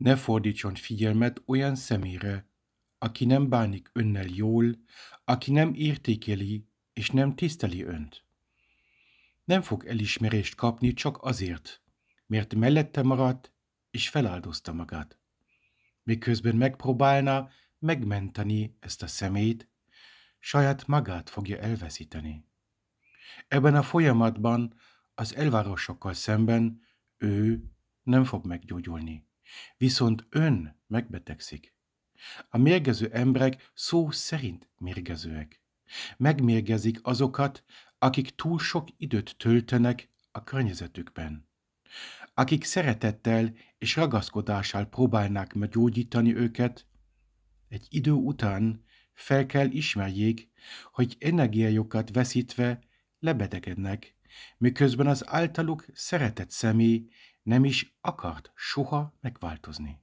Ne fordítson figyelmet olyan szemére, aki nem bánik önnel jól, aki nem értékeli és nem tiszteli önt. Nem fog elismerést kapni csak azért, mert mellette maradt és feláldozta magát. Miközben megpróbálna megmenteni ezt a szemét, saját magát fogja elveszíteni. Ebben a folyamatban az elvárosokkal szemben ő nem fog meggyógyulni. Viszont ön megbetegszik. A mérgező emberek szó szerint mérgezőek. Megmérgezik azokat, akik túl sok időt töltenek a környezetükben. Akik szeretettel és ragaszkodással próbálnák meggyógyítani őket, egy idő után fel kell ismerjék, hogy energiájukat veszítve lebetegednek, miközben az általuk szeretett személy nem is akart soha megváltozni.